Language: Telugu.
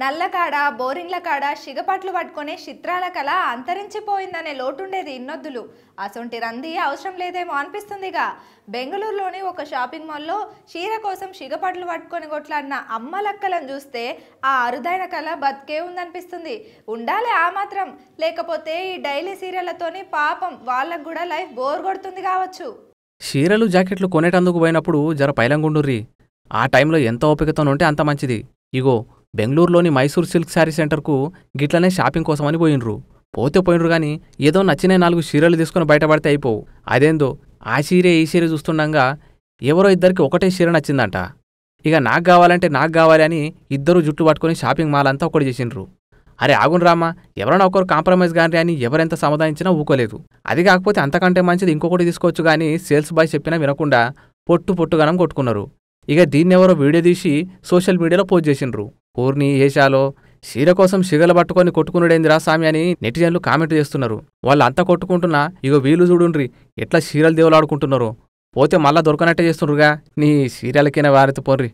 నల్లకాడ బోరింగ్ల కాడ షిగపట్లు పట్టుకునే చిత్రాల కళ అంతరించిపోయిందనే లోటుండేది ఇన్నొద్దులు అసొంటి రంది అవసరం లేదేమో అనిపిస్తుందిగా బెంగళూరులోని ఒక షాపింగ్ మాల్లో చీర కోసం షిగపట్లు పట్టుకొని కొట్లాడిన అమ్మలక్కలను చూస్తే ఆ అరుదైన కళ బతికే ఉందనిపిస్తుంది ఉండాలి ఆ మాత్రం లేకపోతే ఈ డైలీ సీరియళ్లతోని పాపం వాళ్ళకు కూడా లైఫ్ బోర్ కొడుతుంది కావచ్చు చీరలు జాకెట్లు కొనేటందుకు పోయినప్పుడు జర పైలంగుండుర్రి ఆ టైంలో ఎంత ఓపికతోనుంటే అంత మంచిది ఇగో బెంగళూరులోని మైసూర్ సిల్క్ శారీ సెంటర్కు గిట్లనే షాపింగ్ కోసమని పోయినరు పోతే పోయినరు కానీ ఏదో నచ్చిన నాలుగు చీరలు తీసుకుని బయటపడితే అయిపోవు అదేందో ఆ చీరే ఈ చీర చూస్తుండగా ఎవరో ఇద్దరికి ఒకటే చీర నచ్చిందంట ఇక నాకు కావాలంటే నాకు కావాలి అని ఇద్దరు జుట్టు పట్టుకుని షాపింగ్ మాల్ అంతా ఒకటి చేసిండ్రు అరే ఆగును రామా ఎవరైనా ఒకరు కాంప్రమైజ్ కానీ అని ఎవరెంత సమాధానించినా ఊకోలేదు అది కాకపోతే అంతకంటే మంచిది ఇంకొకటి తీసుకోవచ్చు కానీ సేల్స్ బాయ్ చెప్పినా వినకుండా పొట్టు పొట్టుగానం కొట్టుకున్నారు ఇక దీన్నెవరో వీడియో తీసి సోషల్ మీడియాలో పోస్ట్ చేసిండ్రు పూర్ణి ఏషాలో సీర కోసం శిగల పట్టుకొని కొట్టుకున్నాడేందిరా స్వామి అని నెటిజన్లు కామెంట్ చేస్తున్నారు వాళ్ళు అంతా కొట్టుకుంటున్నా ఇగో వీలు చూడుండ్రి ఎట్లా సీరలు దేవులాడుకుంటున్నారు పోతే మళ్ళా దొరకనట్టే చేస్తుండ్రుగా నీ సీరలకైనా వారితో పోర్రి